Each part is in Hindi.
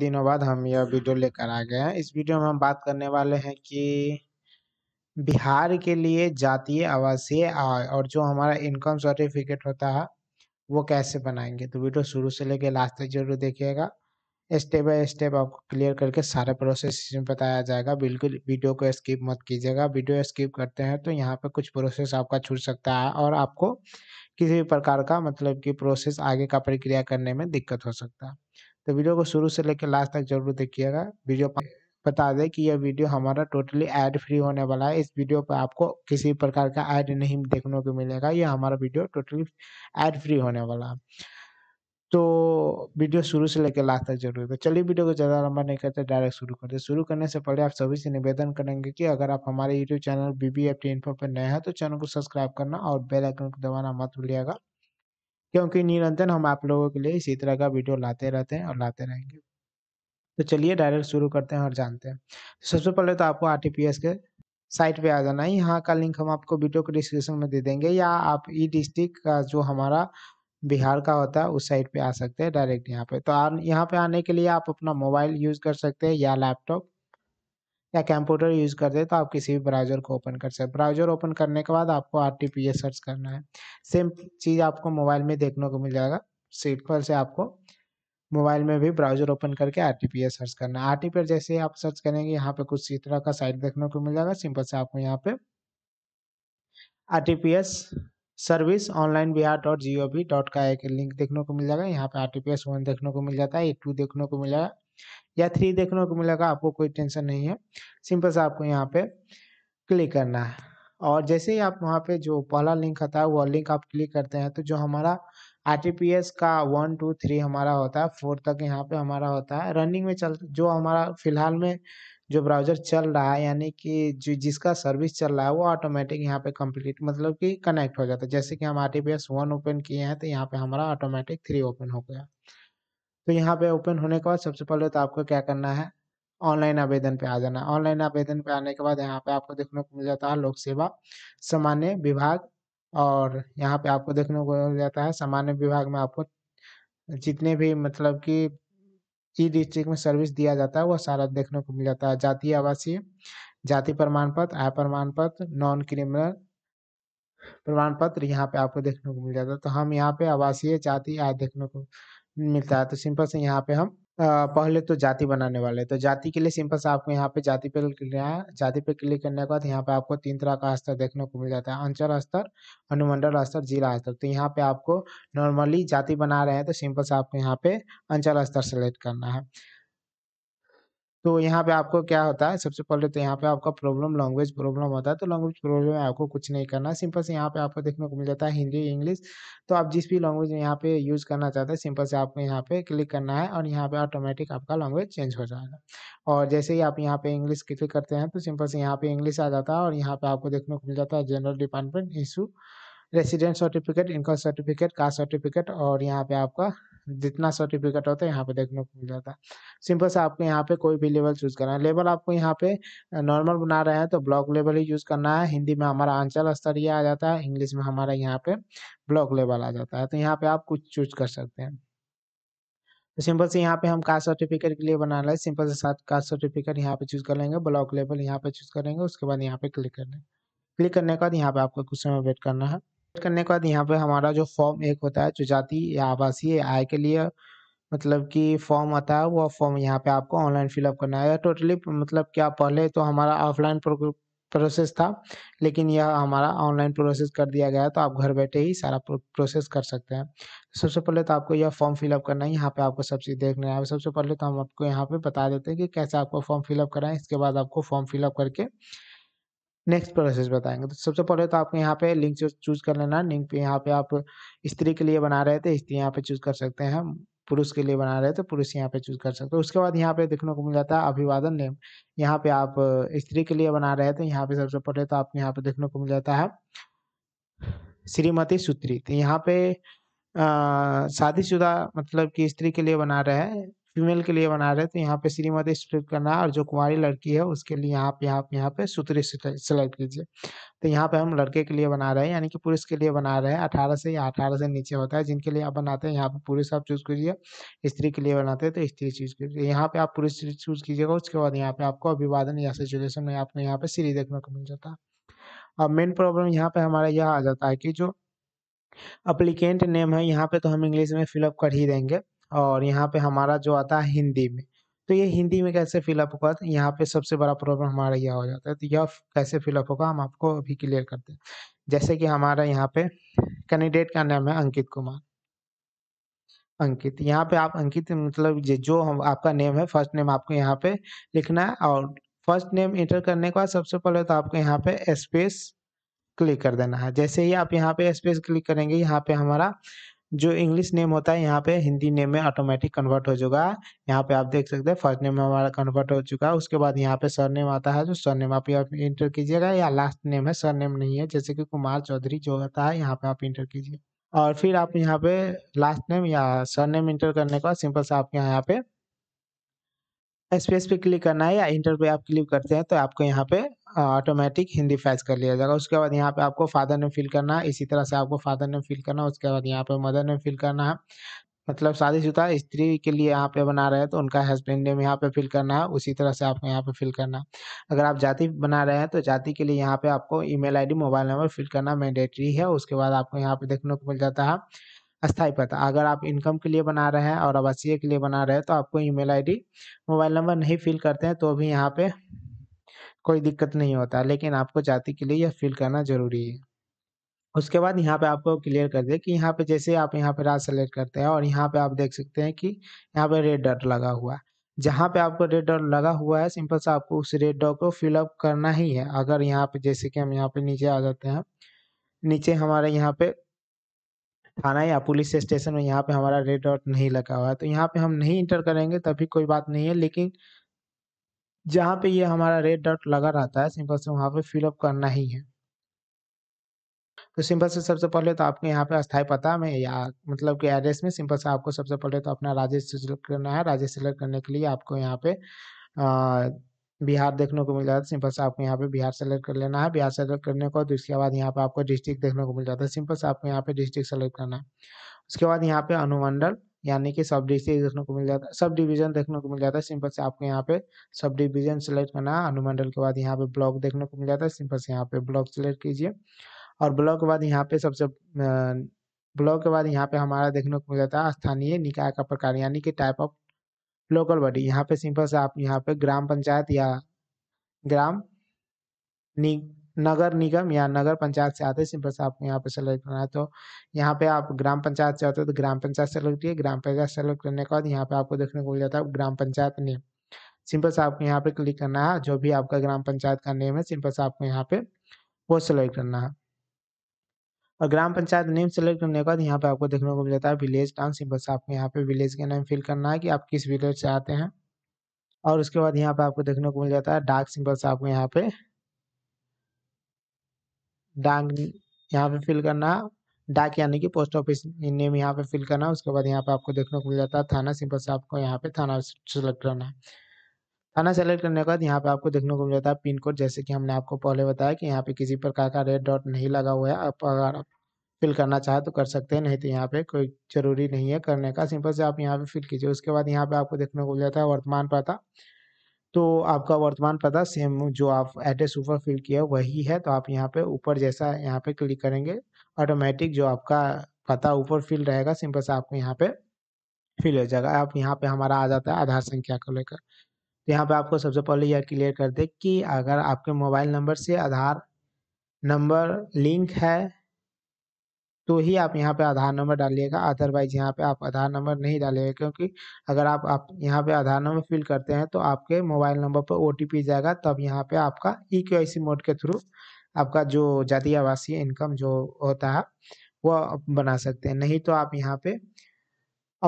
दिनों बाद हम यह वीडियो लेकर आ गए हैं इस वीडियो में हम बात करने वाले हैं कि बिहार के लिए जातीय आवासीय आय और जो हमारा इनकम सर्टिफिकेट होता है वो कैसे बनाएंगे तो वीडियो शुरू से लेके लास्ट तक जरूर देखिएगा स्टेप बाय स्टेप आपको क्लियर करके सारा प्रोसेस इसमें बताया जाएगा बिल्कुल वीडियो को स्किप मत कीजिएगा वीडियो स्किप करते हैं तो यहाँ पे कुछ प्रोसेस आपका छूट सकता है और आपको किसी भी प्रकार का मतलब कि प्रोसेस आगे का प्रक्रिया करने में दिक्कत हो सकता है तो वीडियो को शुरू से लेकर लास्ट तक जरूर देखिएगा वीडियो बता दें कि यह वीडियो हमारा टोटली ऐड फ्री होने वाला है इस वीडियो पर आपको किसी प्रकार का ऐड नहीं देखने को मिलेगा यह हमारा वीडियो टोटली ऐड फ्री होने वाला है तो वीडियो शुरू से लेकर लास्ट तक जरूर तो चलिए वीडियो को ज़्यादा लंबा नहीं करते डायरेक्ट शुरू करते शुरू करने से पहले आप सभी से निवेदन करेंगे कि अगर आप हमारे YouTube channel B B F T info पर नए हैं तो चैनल को सब्सक्राइब करना और बेल आइकन को दबाना मत भूलिएगा क्योंकि निरंतर हम आप लोगों के लिए इसी तरह का वीडियो लाते रहते हैं और लाते रहेंगे तो चलिए डायरेक्ट शुरू करते हैं और जानते हैं तो सबसे पहले तो आपको आर के साइट पे आ जाना है यहाँ का लिंक हम आपको वीडियो के डिस्क्रिप्शन में दे देंगे या आप ई डिस्ट्रिक्ट का जो हमारा बिहार का होता है उस साइट पे आ सकते हैं डायरेक्ट यहाँ पे तो यहाँ पे आने के लिए आप अपना मोबाइल यूज़ कर सकते हैं या लैपटॉप या कंप्यूटर यूज करते हैं तो आप किसी भी ब्राउजर को ओपन कर सकते हैं ब्राउजर ओपन करने के बाद आपको आर सर्च करना है सेम चीज़ आपको मोबाइल में देखने को मिल जाएगा सिंपल से आपको मोबाइल में भी ब्राउजर ओपन करके आर सर्च करना है आर जैसे आप सर्च करेंगे यहाँ पे कुछ इस तरह का साइट देखने को मिल जाएगा सिंपल से आपको यहाँ पे R service online Bihar dot G O V dot का एक लिंक देखने को मिल जाएगा यहाँ पे R T P S one देखने को मिल जाता है ए टू देखने को मिल जाएगा या थ्री देखने को मिलेगा आपको कोई टेंशन नहीं है सिंपल से आपको यहाँ पे क्लिक करना है और जैसे ही आप वहाँ पे जो पहला लिंक आता है वो लिंक आप क्लिक करते हैं तो जो हमारा आर का वन टू थ्री हमारा होता है फोर तक यहाँ पे हमारा होता है रनिंग में चल जो हमारा फिलहाल में जो ब्राउज़र चल रहा है यानी कि जो जिसका सर्विस चल रहा है वो ऑटोमेटिक यहाँ पे कंप्लीट मतलब कि कनेक्ट हो जाता है जैसे कि हम आर टी वन ओपन किए हैं तो यहाँ पे हमारा ऑटोमेटिक थ्री ओपन हो गया तो यहाँ पे ओपन होने के बाद सबसे पहले तो आपको क्या करना है ऑनलाइन आवेदन पे आ जाना ऑनलाइन आवेदन पे आने के बाद यहाँ पे आपको देखने को मिल जाता है लोक सेवा सामान्य विभाग और यहाँ पे आपको देखने को मिल जाता है सामान्य विभाग में आपको जितने भी मतलब कि ई डिस्ट्रिक्ट में सर्विस दिया जाता है वह सारा देखने को मिल जाता है जातीय आवासीय जाति प्रमाण पत्र आय प्रमाण पत्र नॉन क्रिमिनल प्रमाण पत्र यहाँ पे आपको देखने को मिल जाता है तो हम यहाँ पे आवासीय जाति आय देखने को मिलता है तो सिंपल से यहाँ पे हम पहले तो जाति बनाने वाले तो जाति के लिए सिंपल से आपको यहाँ पे जाति पे जाति पे क्लिक करने के बाद यहाँ पे आपको तीन तरह का स्तर देखने को मिल जाता है अंचल स्तर अनुमंडल स्तर जिला स्तर तो यहाँ पे आपको नॉर्मली जाति बना रहे हैं तो सिंपल से आपको यहाँ पे अंचल स्तर सेलेक्ट करना है तो यहाँ पे आपको क्या होता है सबसे पहले तो यहाँ पे आपका प्रॉब्लम लैंग्वेज प्रॉब्लम होता है तो लैंग्वेज प्रॉब्लम में आपको कुछ नहीं करना सिंपल से यहाँ पे आपको देखने को मिल जाता है हिंदी इंग्लिश तो आप जिस भी लैंग्वेज यहाँ पे यूज करना चाहते हैं सिंपल से आपको यहाँ पे क्लिक करना है और यहाँ पे ऑटोमेटिक आपका लैंग्वेज चेंज हो जाएगा और जैसे ही आप यहाँ पे इंग्लिश क्लिक करते हैं तो सिंपल से यहाँ पे इंग्लिश आ जाता है और यहाँ पे आपको देखने को मिल जाता है general department issue resident certificate income certificate caste certificate और यहाँ पे आपका जितना सर्टिफिकेट होता है यहाँ पे देखने को मिल जाता है सिंपल से आपको यहाँ पे कोई भी लेवल चूज करना है लेवल आपको यहाँ पे नॉर्मल बना रहे हैं तो ब्लॉक लेवल ही यूज करना है हिंदी में हमारा स्तर स्तरीय आ जाता है इंग्लिश में हमारा यहाँ पे ब्लॉक लेवल आ जाता है तो यहाँ पे आप कुछ चूज कर सकते हैं तो सिंपल से यहाँ पे हम कास्ट सर्टिफिकेट के लिए बना रहे हैं सिंपल से साथ कास्ट सर्टिफिकेट यहाँ पे चूज कर लेंगे ब्लॉक लेवल यहाँ पे चूज करेंगे उसके बाद यहाँ पे क्लिक कर लेंगे क्लिक करने के बाद यहाँ पे आपको कुछ समय वेट करना है करने के बाद यहाँ पे हमारा जो फॉर्म एक होता है जो जाति या आवासीय आय के लिए मतलब कि फॉर्म आता है वो फॉर्म यहाँ पे आपको ऑनलाइन फिलअप करना है टोटली मतलब क्या पहले तो हमारा ऑफलाइन प्रोसेस था लेकिन यह हमारा ऑनलाइन प्रोसेस कर दिया गया है तो आप घर बैठे ही सारा प्रोसेस कर सकते हैं सबसे पहले तो आपको यह फॉर्म फिलअप करना है यहाँ पे आपको सब चीज़ देखना है सबसे पहले तो हम आपको यहाँ पे बता देते हैं कि कैसे आपको फॉर्म फिलअप कराएं इसके बाद आपको फॉर्म फिलअप करके नेक्स्ट प्रोसेस बताएंगे तो सबसे पहले तो आपको यहाँ पे लिंक चूज कर लेना लिंक पे यहाँ पे आप स्त्री के लिए बना रहे थे स्त्री यहाँ पे चूज कर सकते हैं पुरुष के लिए बना रहे तो पुरुष यहाँ पे चूज कर सकते हैं उसके बाद यहाँ पे देखने को मिल जाता है अभिवादन नेम यहाँ पे आप स्त्री के लिए बना रहे थे यहाँ पे सबसे पहले तो आपको यहाँ पे देखने को मिल जाता है श्रीमती सूत्री तो यहाँ पे शादीशुदा मतलब कि स्त्री के लिए बना रहे हैं फीमेल के लिए बना रहे तो यहाँ पे श्रीमती सिलेक्ट करना है और जो कुमारी लड़की है उसके लिए यहाँ पे यहाँ पे यहाँ पे सूत्री सिलेक्ट कीजिए तो यहाँ पे हम लड़के के लिए बना रहे हैं यानी कि पुरुष के लिए बना रहे हैं अठारह से या अठारह से नीचे होता है जिनके लिए आप बनाते हैं यहाँ पे पुरुष आप चूज कीजिए स्त्री के लिए बनाते हैं तो स्त्री चूज कीजिए यहाँ पे आप पुरुष चूज कीजिएगा उसके बाद यहाँ पे आपको अभिवादन या सिचुएशन में आपको यहाँ पे सीरी देखने को मिल जाता है अब मेन प्रॉब्लम यहाँ पे हमारा यह आ जाता है कि जो अप्लीकेंट नेम है यहाँ पे तो हम इंग्लिश में फिलअप कर ही देंगे और यहाँ पे हमारा जो आता है हिंदी में तो ये हिंदी में कैसे फिलअप होगा तो यहाँ पे सबसे बड़ा प्रॉब्लम हमारा यह हो जाता है तो यह कैसे फिलअप होगा हम आपको अभी क्लियर करते हैं जैसे कि हमारा यहाँ पे कैंडिडेट का नाम है अंकित कुमार अंकित यहाँ पे आप अंकित मतलब जो हम आपका नेम है फर्स्ट नेम आपको यहाँ पे लिखना है और फर्स्ट नेम एंटर करने के बाद सबसे पहले तो आपको यहाँ पे स्पेस क्लिक कर देना है जैसे ही आप यहाँ पे स्पेस क्लिक करेंगे यहाँ पे हमारा जो इंग्लिश नेम होता है यहाँ पे हिंदी नेम में ऑटोमेटिक कन्वर्ट हो चुका है यहाँ पे आप देख सकते हैं फर्स्ट नेम हमारा कन्वर्ट हो चुका है उसके बाद यहाँ पे सर नेम आता है जो सर नेम आप इंटर कीजिएगा या लास्ट नेम है सर नेम नहीं है जैसे कि कुमार चौधरी जो होता है यहाँ पे आप इंटर कीजिए और फिर आप यहाँ पे लास्ट नेम या सर नेम इंटर करने के बाद सिंपल से आपके यहाँ यहाँ पे स्पेस पे क्लिक करना है या इंटर पे आप क्लिक करते हैं तो आपको यहाँ पे ऑटोमेटिक हिंदी फैच कर लिया जाएगा उसके बाद यहाँ पे आपको फादर ने फिल करना है इसी तरह से आपको फादर ने फिल करना है उसके बाद यहाँ पे मदर ने फिल करना है मतलब शादीशुदा स्त्री के लिए यहाँ पे बना रहे हैं तो उनका हस्बैंड नेम यहाँ पे फिल करना है उसी तरह से आपको यहाँ पे फिल करना है अगर आप जाति बना रहे हैं तो जाति के लिए यहाँ पे आपको email ID mobile number fill करना मैंडेटरी है उसके बाद आपको यहाँ पे देखने को मिल जाता है स्थायी पता अगर आप इनकम के लिए बना रहे हैं और आवासीय के लिए बना रहे हैं तो आपको ईमेल आईडी मोबाइल नंबर नहीं फिल करते हैं तो भी यहाँ पे कोई दिक्कत नहीं होता लेकिन आपको जाति के लिए यह फिल करना जरूरी है उसके बाद यहाँ पे आपको क्लियर कर दे कि यहाँ पे जैसे आप यहाँ पे रात सेलेक्ट करते हैं और यहाँ पे आप देख सकते हैं कि यहाँ पे रेड डॉट लगा हुआ है जहाँ पे आपको रेड डॉट लगा हुआ है सिंपल सा आपको उस रेड डॉट को फिलअप करना ही है अगर यहाँ पे जैसे कि हम यहाँ पे नीचे आ जाते हैं नीचे हमारे यहाँ पे थाना या पुलिस स्टेशन में यहाँ पे हमारा रेड डॉट नहीं लगा हुआ है तो यहाँ पे हम नहीं इंटर करेंगे तभी कोई बात नहीं है लेकिन जहाँ पे ये हमारा रेड डॉट लगा रहता है सिंपल से वहाँ पे फिलअप करना ही है तो सिंपल से सबसे पहले तो आपके यहाँ पे अस्थायी पता में या मतलब कि एड्रेस में सिंपल से आपको सबसे पहले तो अपना राजेश सिलेक्ट करना है राजेश सिलेक्ट करने के लिए आपको यहाँ पे आ, बिहार देखने को मिल जाता है सिंपल से आपको यहाँ पे बिहार सेलेक्ट कर लेना है बिहार सेलेक्ट करने को तो इसके बाद यहाँ पे आपको डिस्ट्रिक्ट देखने को मिल जाता है सिंपल से आपको यहाँ पे डिस्ट्रिक्ट सेलेक्ट करना है उसके बाद यहाँ पे अनुमंडल यानी कि सब डिस्ट्रिक्ट देखने को मिल जाता है सब डिवीजन देखने को मिल जाता है सिंपल से आपको यहाँ पे सब डिवीजन सेलेक्ट करना है अनुमंडल के बाद यहाँ पे ब्लॉक देखने को मिल जाता है सिंपल से यहाँ पे ब्लॉक सेलेक्ट कीजिए और ब्लॉक के बाद यहाँ पे सबसे ब्लॉक के बाद यहाँ पे हमारा देखने को मिल जाता है स्थानीय निकाय का प्रकार यानी कि टाइप ऑफ लोकल बॉडी यहाँ पे सिंपल से आप यहाँ पे ग्राम पंचायत या ग्राम नि, नगर निगम या नगर पंचायत से आते हैं सिंपल से आपको यहाँ पे सेलेक्ट करना है तो यहाँ पे आप ग्राम पंचायत से आते हो तो ग्राम पंचायत सेलेक्ट किए ग्राम पंचायत सेलेक्ट करने के बाद यहाँ पे आपको देखने को मिल जाता है ग्राम पंचायत नेम सिंपल से आपको यहाँ पे क्लिक करना है जो भी आपका ग्राम पंचायत का नेम है सिंपल से आपको यहाँ पे वो सेलेक्ट करना है और ग्राम पंचायत नेम सेलेक्ट करने के बाद यहाँ पे आपको देखने को मिल जाता है विलेज टाउन सिंपल से आपको यहाँ पे विलेज का नाम फिल करना है कि आप किस विलेज से आते हैं और उसके बाद यहाँ पे आपको देखने को मिल जाता है डाक सिंपल से आपको यहाँ पे डाक यहाँ पे फिल करना डाक यानी कि पोस्ट ऑफिस नेम यहाँ पे फिल करना उसके बाद यहाँ पे आपको देखने को मिल जाता है थाना सिंपल से आपको यहाँ पे थाना सेलेक्ट करना है थाना सेलेक्ट करने के बाद यहाँ पे आपको देखने को मिल जाता है पिन कोड जैसे कि हमने आपको पहले बताया कि यहाँ पे किसी प्रकार का रेड डॉट नहीं लगा हुआ है आप अगर आप फिल करना चाहे तो कर सकते हैं नहीं तो यहाँ पे कोई जरूरी नहीं है करने का सिंपल से आप यहाँ पे फिल कीजिए उसके बाद यहाँ पे आपको देखने को मिल जाता है वर्तमान पता तो आपका वर्तमान पता सेम जो आप एड्रेस ऊपर फिल किया वही है तो आप यहाँ पे ऊपर जैसा यहाँ पे क्लिक करेंगे ऑटोमेटिक जो आपका पता ऊपर फिल रहेगा सिंपल से आपको यहाँ पे फिल हो जाएगा आप यहाँ पे हमारा आ जाता है आधार संख्या को लेकर तो यहाँ पे आपको सबसे पहले यह क्लियर कर दे कि अगर आपके मोबाइल नंबर से आधार नंबर लिंक है तो ही आप यहाँ पे आधार नंबर डालिएगा अदरवाइज यहाँ पे आप आधार नंबर नहीं डालिएगा क्योंकि अगर आप आप यहाँ पे आधार नंबर फिल करते हैं तो आपके मोबाइल नंबर पर ओ जाएगा तब यहाँ पे आपका ई e के मोड के थ्रू आपका जो जातीय आवासीय इनकम जो होता है वह बना सकते हैं नहीं तो आप यहाँ पे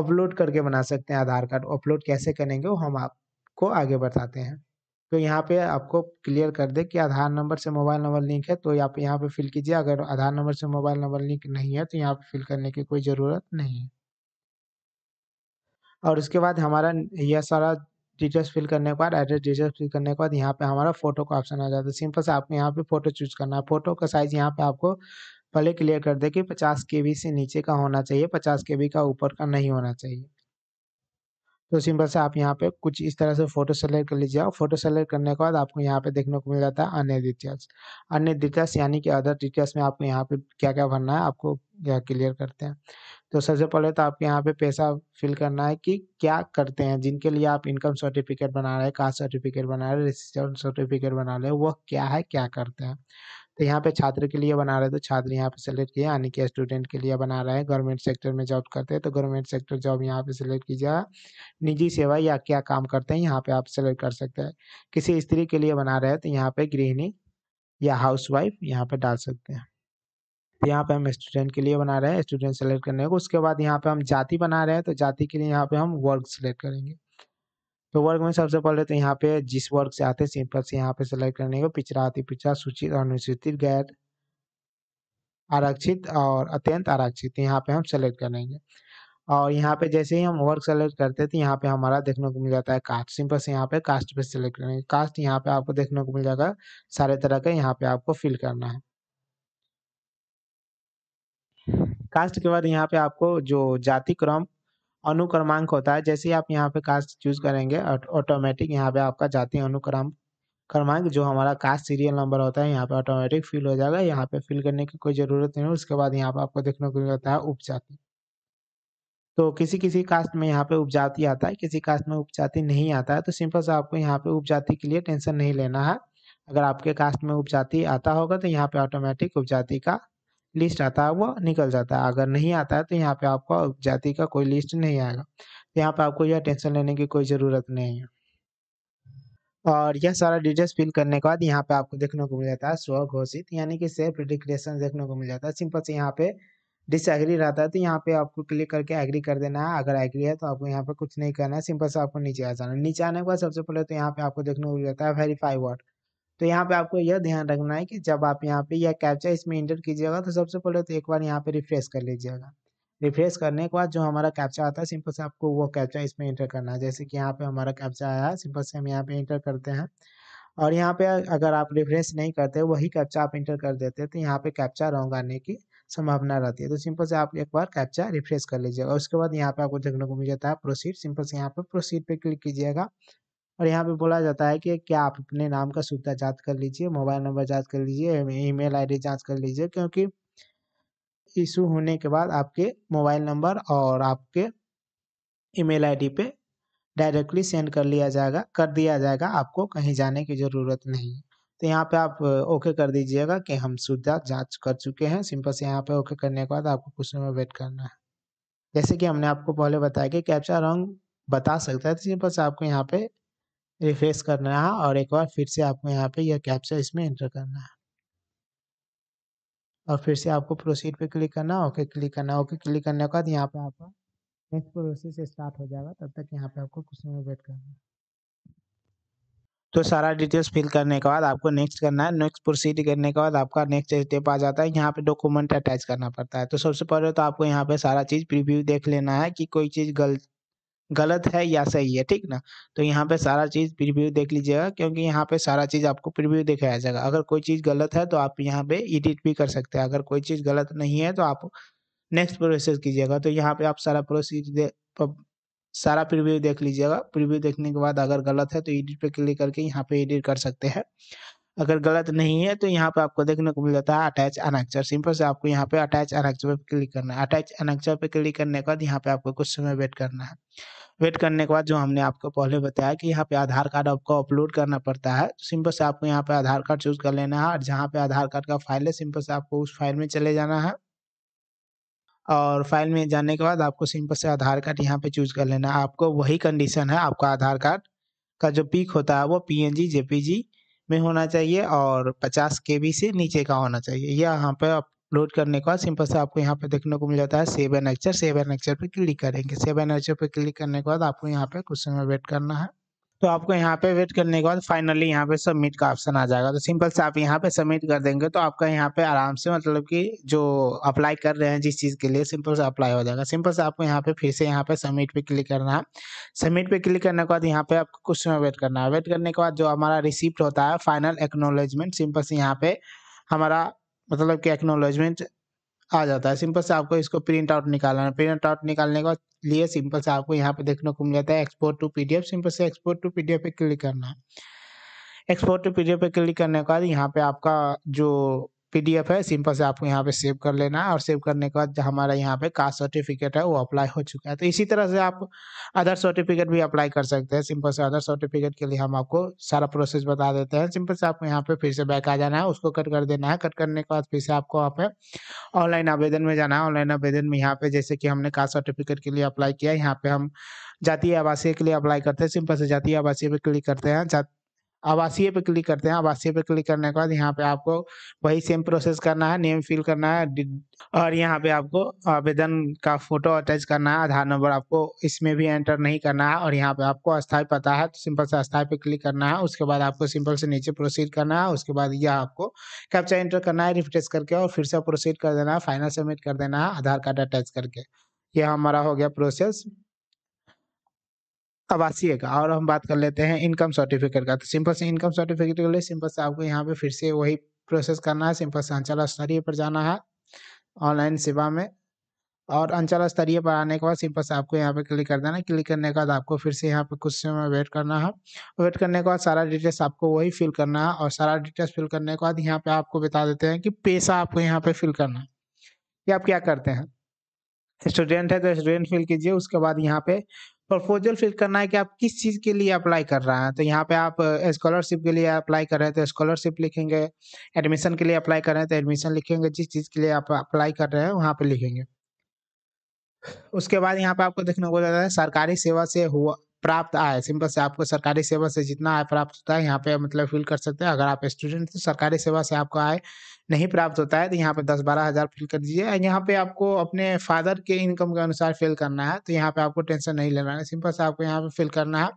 अपलोड करके बना सकते हैं आधार कार्ड अपलोड कैसे करेंगे वो हम आप आपको आगे बताते हैं तो यहाँ पे आपको क्लियर कर दे कि आधार नंबर से मोबाइल नंबर लिंक है तो आप यहाँ पे फिल कीजिए अगर आधार नंबर से मोबाइल नंबर लिंक नहीं है तो यहाँ पे फिल करने की कोई ज़रूरत नहीं है और उसके बाद हमारा यह सारा डिटेल्स फिल करने के बाद एड्रेस डिटेल्स फिल करने के बाद यहाँ पे हमारा फोटो का ऑप्शन आ जाता है सिंपल से आपको यहाँ पे फोटो चूज करना है फोटो का साइज यहाँ पे आपको पहले क्लियर कर दे कि पचास के से नीचे का होना चाहिए पचास के का ऊपर का नहीं होना चाहिए तो सिंपल से आप यहाँ पे कुछ इस तरह से फोटो सेलेक्ट कर लीजिए और फोटो सेलेक्ट करने के बाद आपको यहाँ पे देखने को मिल जाता है अन्य डिटेल्स अन्य डिटेल्स यानी कि अदर डिटेल्स में आपको यहाँ पे क्या क्या भरना है आपको क्लियर करते हैं तो सबसे पहले तो आपको यहाँ पे पैसा फिल करना है कि क्या करते हैं जिनके लिए आप इनकम सर्टिफिकेट बना रहे हैं कास्ट सर्टिफिकेट बना रहे हैं रजिस्ट्रेशन सर्टिफिकेट बना रहे हैं वह क्या है क्या करते हैं तो यहाँ पे छात्र के लिए बना रहे तो छात्र यहाँ पे सेलेक्ट किया यानी कि स्टूडेंट के लिए बना रहा है गवर्नमेंट सेक्टर में जॉब करते हैं तो गवर्नमेंट सेक्टर जॉब यहाँ पे सेलेक्ट कीजिएगा निजी सेवा या क्या काम करते हैं यहाँ पे आप सेलेक्ट कर सकते हैं किसी स्त्री के लिए बना रहे हैं तो यहाँ पे गृहिणी या हाउस वाइफ यहाँ पे डाल सकते हैं तो यहाँ पे हम स्टूडेंट के लिए बना रहे हैं स्टूडेंट सेलेक्ट करने को उसके बाद यहाँ पे हम जाति बना रहे हैं तो जाति के लिए यहाँ पे हम वर्ग सेलेक्ट करेंगे तो वर्ग में सबसे पहले तो यहाँ पे जिस वर्ग से आते सिंपल से यहाँ पे सेलेक्ट करने को पिछड़ा अति पिछड़ा सूचित अनुसूचित गैर आरक्षित और अत्यंत आरक्षित यहाँ पे हम सेलेक्ट करेंगे और यहाँ पे जैसे ही हम वर्क सेलेक्ट करते थे यहाँ पे हमारा देखने को मिल जाता है कास्ट सिंपल से यहाँ पे कास्ट पे सेलेक्ट करेंगे कास्ट यहाँ पे आपको देखने को मिल जाएगा सारे तरह का यहाँ पे आपको फिल करना है कास्ट के बाद यहाँ पे आपको जो जाति क्रम अनुक्रमांक होता है जैसे ही आप यहाँ पे कास्ट चूज करेंगे ऑटोमेटिक यहाँ पे आपका जाति अनुक्रम क्रमांक जो हमारा कास्ट सीरियल नंबर होता है यहाँ पे ऑटोमेटिक फिल हो जाएगा यहाँ पे फिल करने की कोई ज़रूरत नहीं है उसके बाद यहाँ पे आपको देखने को मिलता है उपजाति तो किसी किसी कास्ट में यहाँ पे उपजाति आता है किसी कास्ट में उपजाति नहीं आता है तो सिंपल सा आपको यहाँ पे उपजाति के लिए टेंशन नहीं लेना है अगर आपके कास्ट में उपजाति आता होगा तो यहाँ पे ऑटोमेटिक उपजाति का लिस्ट आता है वो निकल जाता है अगर नहीं आता है तो यहाँ पे आपका जाति का कोई लिस्ट नहीं आएगा तो यहाँ पे आपको यह टेंशन लेने की कोई ज़रूरत नहीं है और यह सारा डिटेल्स फिल करने के बाद यहाँ पे आपको देखने को मिल जाता है स्व घोषित यानी कि सेल्फ डिक्लेरेशन देखने को मिल जाता है सिंपल से यहाँ पे डिसएग्री रहता है तो यहाँ पे आपको क्लिक करके एग्री कर देना है अगर एग्री है तो आपको यहाँ पे कुछ नहीं करना है सिंपल से आपको नीचे आ जाना नीचे आने के बाद सबसे पहले तो यहाँ पे आपको देखने को मिल जाता है वेरीफाई वर्ड तो यहाँ पे आपको यह ध्यान रखना है कि जब आप यहाँ पे यह कैप्चा इसमें इंटर कीजिएगा तो सबसे पहले तो एक बार यहाँ पे रिफ्रेश कर लीजिएगा रिफ्रेश करने के बाद जो हमारा कैप्चा आता है सिंपल से आपको वो कैप्चा इसमें इंटर करना है जैसे कि यहाँ पे हमारा कैप्चा आया है सिंपल से हम यहाँ पे इंटर करते हैं और यहाँ पे अगर आप रिफ्रेश नहीं करते वही कैप्चा आप इंटर कर देते तो यहाँ पे कैप्चा रॉन्ग आने की संभावना रहती है तो सिंपल से आप एक बार कैप्चा रिफ्रेश कर लीजिएगा उसके बाद यहाँ पे आपको देखने को मिल जाता है प्रोसीड सिंपल से यहाँ पे प्रोसीड पे क्लिक कीजिएगा और यहाँ पे बोला जाता है कि क्या आप अपने नाम का सुविधा जाँच कर लीजिए मोबाइल नंबर जाँच कर लीजिए ईमेल आईडी जांच कर लीजिए क्योंकि इशू होने के बाद आपके मोबाइल नंबर और आपके ईमेल आईडी पे डायरेक्टली सेंड कर लिया जाएगा कर दिया जाएगा आपको कहीं जाने की ज़रूरत नहीं है तो यहाँ पे आप ओके कर दीजिएगा कि हम सुविधा जांच कर चुके हैं सिंपल से यहाँ पे ओके करने के बाद आपको कुछ समय वेट करना है जैसे कि हमने आपको पहले बताया कि कैप्चा रंग बता सकता है तो सिंपल से आपको यहाँ पे रिफ्रेश करना है हाँ, और एक बार फिर से आपको यहाँ पे यह कैप्चा इसमें एंटर करना है और फिर से आपको प्रोसीड पे क्लिक करना ओके क्लिक करना ओके क्लिक करने के बाद यहाँ पे आपका नेक्स्ट प्रोसेस स्टार्ट हो जाएगा तब तक यहाँ पे आपको कुछ समय वेट करना है तो सारा डिटेल्स फिल करने के बाद आपको नेक्स्ट करना है नेक्स्ट प्रोसीड करने के बाद आपका नेक्स्ट स्टेप आ जाता है यहाँ पे डॉक्यूमेंट अटैच करना पड़ता है तो सबसे पहले तो आपको यहाँ पे सारा चीज़ प्रीव्यू देख लेना है कि कोई चीज़ गलत गलत है या सही है ठीक ना तो यहाँ पे सारा चीज़ प्रीव्यू देख लीजिएगा क्योंकि यहाँ पे सारा चीज़ आपको प्रीव्यू दिखाया जाएगा अगर कोई चीज़ गलत है तो आप यहाँ पे एडिट भी कर सकते हैं अगर कोई चीज़ गलत नहीं है तो आप नेक्स्ट प्रोसेस कीजिएगा तो यहाँ पे आप सारा प्रोसेस सारा प्रीव्यू देख लीजिएगा प्रीव्यू देखने के बाद अगर गलत है तो एडिट पे क्लिक करके यहाँ पे एडिट कर सकते हैं अगर गलत नहीं है तो यहाँ पे आपको देखने को मिल जाता है अटैच अनेक्चर सिंपल से आपको यहाँ पे अटैच अनेक्चर पे क्लिक करना है अटैच अनेक्चर पे क्लिक करने के बाद यहाँ पे आपको कुछ समय वेट करना है वेट करने के बाद जो हमने आपको पहले बताया कि यहाँ पे आधार कार्ड आपको अपलोड करना पड़ता है सिंपल तो से आपको यहाँ पे आधार कार्ड चूज कर लेना है और जहाँ पे आधार कार्ड का फाइल है सिंपल से आपको उस फाइल में चले जाना है और फाइल में जाने के बाद आपको सिंपल से आधार कार्ड यहाँ पे चूज कर लेना है आपको वही कंडीशन है आपका आधार कार्ड का जो पिक होता है वो पी एन जी जी में होना चाहिए और 50 के से नीचे का होना चाहिए यह यहाँ पर अपलोड करने के बाद सिंपल से आपको यहाँ पर देखने को मिल जाता है सेवन एक्चर सेवन एक्चर पर क्लिक करेंगे सेवन एक्चर पर क्लिक करने के बाद आपको यहाँ पर कुछ समय वेट करना है तो आपको यहाँ पे वेट करने के बाद फाइनली यहाँ पे सबमिट का ऑप्शन आ जाएगा तो सिंपल से आप यहाँ पे सबमिट कर देंगे तो आपका यहाँ पे आराम से मतलब कि जो अप्लाई कर रहे हैं जिस चीज़ के लिए सिंपल से अप्लाई हो जाएगा सिंपल से आपको यहाँ पे फिर से यहाँ पे सबमिट पे क्लिक करना है सबमिट पे क्लिक करने के बाद यहाँ पे आपको कुछ समय वेट करना है वेट करने के बाद जो हमारा रिसिप्ट होता है फाइनल एक्नोलॉजमेंट सिंपल से यहाँ पे हमारा मतलब कि एक्नोलॉजमेंट आ जाता है सिंपल से आपको इसको प्रिंट आउट निकालना है प्रिंट आउट निकालने के बाद लिए सिंपल से आपको यहाँ पे देखने को मिल जाता है एक्सपोर्ट टू पीडीएफ सिंपल से एक्सपोर्ट टू पीडीएफ पे क्लिक करना है एक्सपोर्ट टू पीडीएफ पे क्लिक करने के बाद यहाँ पे आपका जो पीडीएफ है सिंपल से आपको यहाँ पे सेव कर लेना है और सेव करने के बाद हमारा यहाँ पे कास्ट सर्टिफिकेट है वो अप्लाई हो चुका है तो इसी तरह से आप अदर सर्टिफिकेट भी अप्लाई कर सकते हैं सिंपल से अदर सर्टिफिकेट के लिए हम आपको सारा प्रोसेस बता देते हैं सिंपल से आपको यहाँ पे फिर से बैक आ जाना है उसको कट कर देना है कट करने के बाद फिर से आपको वहाँ पे ऑनलाइन आवेदन में जाना है ऑनलाइन आवेदन में यहाँ पे जैसे कि हमने कास्ट सर्टिफिकेट के लिए अप्लाई किया यहाँ पे हम जातीय आवासीय के लिए अप्लाई करते हैं सिंपल से जातीय आवासीय पे क्लिक करते हैं आवासीय पे क्लिक करते हैं आवासीय पे क्लिक करने के बाद यहाँ पे आपको वही सेम प्रोसेस करना है नेम फिल करना है और यहाँ पे आपको आवेदन का फोटो अटैच करना है आधार नंबर आपको इसमें भी एंटर नहीं करना है और यहाँ पे आपको अस्थाई पता है तो सिंपल से अस्थाई पे क्लिक करना है उसके बाद आपको सिंपल से नीचे प्रोसीड करना है उसके बाद यह आपको कैप्चा एंटर करना है रिफ्रेश करके और फिर से प्रोसीड कर देना है फाइनल सबमिट कर देना है आधार कार्ड अटैच करके यह हमारा हो गया प्रोसेस आवासीय का और हम बात कर लेते हैं इनकम सर्टिफिकेट का तो सिंपल से इनकम सर्टिफिकेट के लिए सिंपल से आपको यहाँ पे फिर से वही प्रोसेस करना है सिंपल से अंचल स्तरीय पर जाना है ऑनलाइन सेवा में और अंचल स्तरीय पर आने के बाद सिंपल से आपको यहाँ पे क्लिक कर देना क्लिक करने के बाद आपको फिर से यहाँ पे कुछ समय वेट करना है वेट करने के बाद सारा डिटेल्स आपको वही फिल करना है और सारा डिटेल्स फिल करने के बाद यहाँ पे आपको बता देते हैं कि पैसा आपको यहाँ पे फिल करना है कि आप क्या करते हैं स्टूडेंट है तो स्टूडेंट फिल कीजिए उसके बाद यहाँ पे प्रपोजल फिल करना है कि आप किस चीज के लिए अप्लाई कर रहे हैं तो यहाँ पे आप स्कॉलरशिप के लिए अप्लाई कर रहे हैं तो स्कॉलरशिप लिखेंगे एडमिशन के लिए अप्लाई कर रहे हैं तो एडमिशन लिखेंगे जिस चीज के लिए आप अप्लाई कर रहे हैं वहाँ पे लिखेंगे उसके बाद यहाँ पे आपको देखने को जाता है सरकारी सेवा से हुआ प्राप्त आय सिंपल से आपको सरकारी सेवा से जितना आय प्राप्त होता है यहाँ पे मतलब फिल कर सकते हैं अगर आप स्टूडेंट तो सरकारी सेवा से आपको आय नहीं प्राप्त होता है तो यहाँ पे दस बारह हज़ार फिल कर दीजिए यहाँ पे आपको अपने फादर के इनकम के अनुसार फिल करना है तो यहाँ पे आपको टेंशन नहीं लेना है सिंपल से आपको यहाँ पे फिल करना है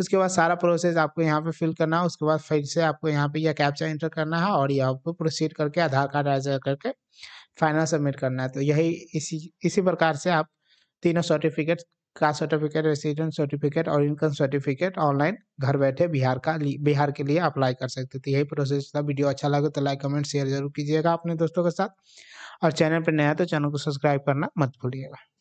उसके बाद सारा प्रोसेस आपको यहाँ पे फिल करना है उसके बाद फिर से आपको यहाँ पे यह कैप्चा इंटर करना है और ये आपको प्रोसीड करके आधार कार्ड रजिस्टर करके फाइनल सबमिट करना है तो यही इसी इसी प्रकार से आप तीनों certificate caste certificate resident certificate और इनकम सर्टिफिकेट ऑनलाइन घर बैठे बिहार का बिहार के लिए अप्लाई कर सकते थे यही प्रोसेस था वीडियो अच्छा लगे तो लाइक कमेंट शेयर जरूर कीजिएगा अपने दोस्तों के साथ और चैनल पर नया तो चैनल को सब्सक्राइब करना मत भूलिएगा